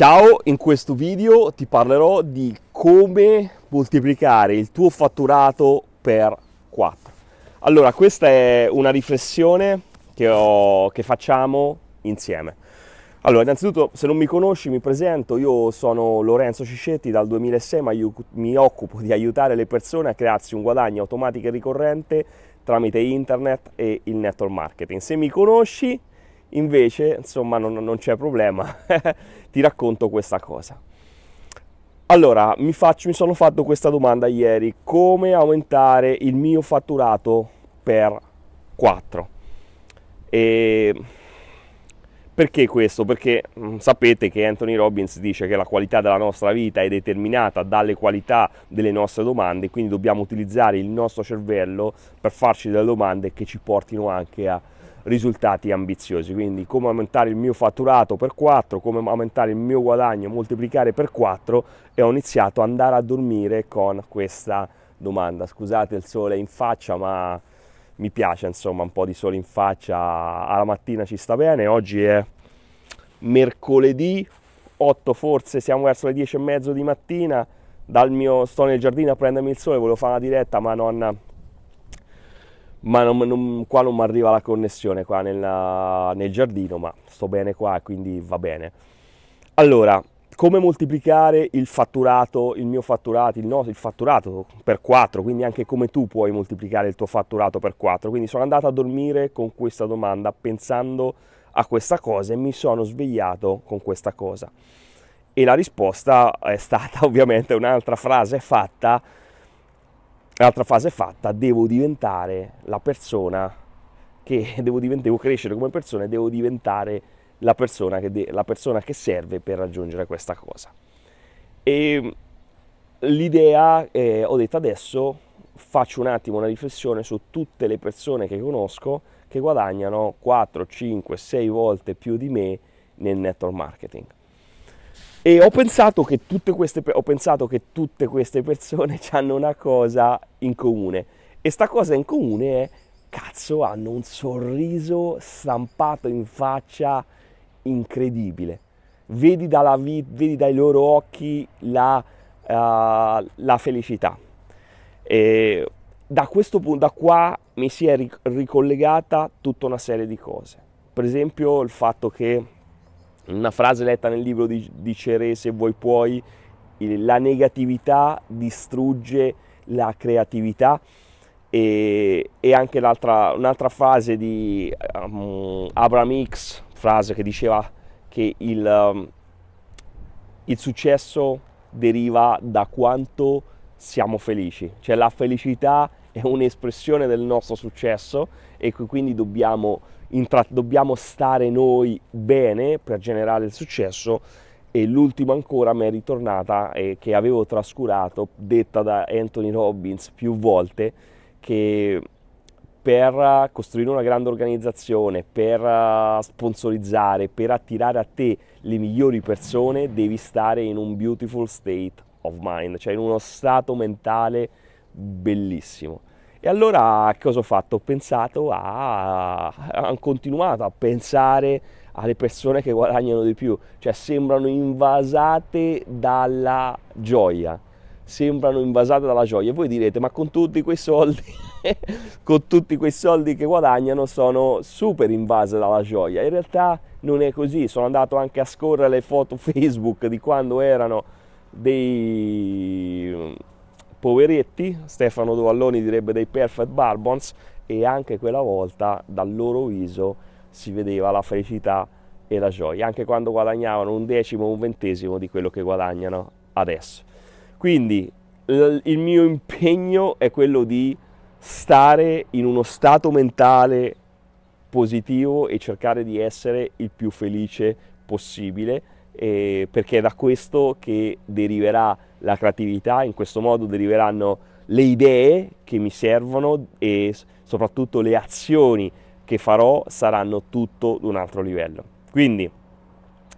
Ciao, in questo video ti parlerò di come moltiplicare il tuo fatturato per 4. Allora, questa è una riflessione che, ho, che, facciamo insieme. Allora, innanzitutto, se non mi conosci, mi presento, io sono Lorenzo Ciccetti, dal 2006 ma io, mi occupo di aiutare le persone a crearsi un guadagno automatico e ricorrente tramite internet e il network marketing. Se mi conosci, invece insomma non, non c'è problema, ti racconto questa cosa. Allora, mi, faccio, mi sono fatto questa domanda ieri, come aumentare il mio fatturato per 4? E perché questo? Perché mm, sapete che Anthony Robbins dice che la qualità della nostra vita è determinata dalle qualità delle nostre domande, quindi dobbiamo utilizzare il nostro cervello per farci delle domande che ci portino anche a risultati ambiziosi, quindi come aumentare il mio fatturato per 4, come aumentare il mio guadagno, moltiplicare per 4 e ho iniziato ad andare a dormire con questa domanda. Scusate il sole in faccia, ma mi piace insomma un po' di sole in faccia, alla mattina ci sta bene, oggi è mercoledì 8 forse, siamo verso le 10 e mezzo di mattina, dal mio, sto nel giardino a prendermi il sole, volevo fare una diretta ma non ma non, non, qua non mi arriva la connessione qua nella, nel giardino, ma sto bene qua quindi va bene. Allora, come moltiplicare il fatturato, il mio fatturato, il, no, il fatturato per 4, quindi anche come tu puoi moltiplicare il tuo fatturato per 4. Quindi sono andato a dormire con questa domanda pensando a questa cosa e mi sono svegliato con questa cosa. E la risposta è stata ovviamente un'altra frase fatta L'altra fase è fatta, devo diventare la persona che devo, divent- devo crescere come persona e devo diventare la persona che, de- la persona che serve per raggiungere questa cosa. E ehm, l'idea, eh, ho detto adesso, faccio un attimo una riflessione su tutte le persone che conosco che guadagnano 4, 5, 6 volte più di me nel network marketing. E ho pensato che tutte queste, che tutte queste persone hanno una cosa in comune. E sta cosa in comune è, cazzo, hanno un sorriso stampato in faccia incredibile. Vedi, dalla, vedi dai loro occhi la, uh, la felicità. E da questo punto, da qua mi si è ricollegata tutta una serie di cose. Per esempio il fatto che una frase letta nel libro di, di Cerese, vuoi puoi, la negatività distrugge la creatività e, e anche un'altra frase di um, Abraham X, frase che diceva che il, um, il successo deriva da quanto siamo felici, cioè la felicità è è un'espressione del nostro successo e quindi dobbiamo, intra- dobbiamo stare noi bene per generare il successo e l'ultima ancora mi è ritornata e eh, che avevo trascurato, detta da Anthony Robbins più volte, che per costruire una grande organizzazione, per sponsorizzare, per attirare a te le migliori persone, devi stare in un beautiful state of mind, cioè in uno stato mentale bellissimo. E allora cosa ho fatto? Ho pensato a, ho continuato a pensare alle persone che guadagnano di più, cioè sembrano invasate dalla gioia, sembrano invasate dalla gioia. E voi direte, ma con tutti quei soldi, con tutti quei soldi che guadagnano sono super invase dalla gioia. In realtà non è così, sono andato anche a scorrere le foto Facebook di quando erano dei poveretti, Stefano Dovalloni direbbe dei perfect barbons e anche quella volta dal loro viso si vedeva la felicità e la gioia, anche quando guadagnavano un decimo o un ventesimo di quello che guadagnano adesso. Quindi il mio impegno è quello di stare in uno stato mentale positivo e cercare di essere il più felice possibile, eh, perché è da questo che deriverà la creatività, in questo modo deriveranno le idee che mi servono e soprattutto le azioni che farò saranno tutto un altro livello. Quindi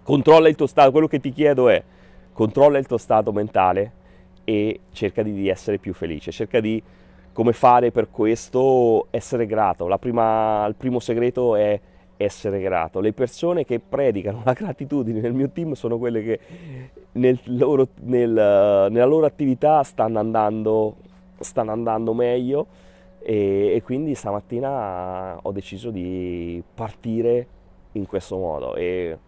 controlla il tuo stato, quello che ti chiedo è controlla il tuo stato mentale e cerca di essere più felice, cerca di come fare per questo essere grato. Prima, il primo segreto è essere grato. Le persone che predicano la gratitudine nel mio team sono quelle che nel loro, nel, nella loro attività stanno andando, stanno andando meglio e, e, quindi stamattina ho deciso di partire in questo modo e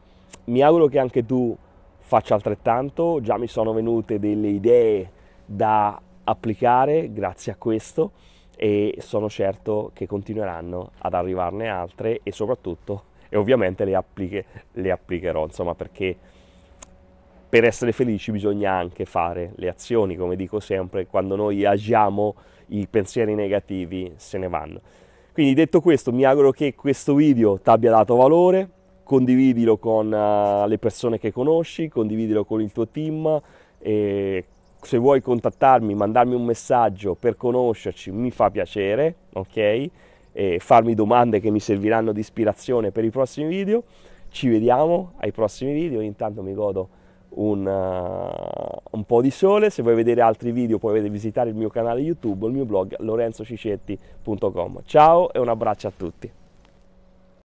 mi auguro che anche tu faccia altrettanto, già mi sono venute delle idee da applicare grazie a questo e sono certo che continueranno ad arrivarne altre e soprattutto e ovviamente le, appliche, le applicherò, insomma perché per essere felici bisogna anche fare le azioni, come dico sempre, quando noi agiamo i pensieri negativi se ne vanno. Quindi detto questo, mi auguro che questo video ti abbia dato valore, condividilo con uh, le persone che conosci, condividilo con il tuo team e se vuoi contattarmi, mandarmi un messaggio per conoscerci, mi fa piacere, ok? E farmi domande che mi serviranno di ispirazione per i prossimi video. Ci vediamo ai prossimi video, intanto mi godo un, uh, un po' di sole. Se vuoi vedere altri video puoi visitare il mio canale YouTube o il mio blog lorenzocicetti.com. Ciao e un abbraccio a tutti.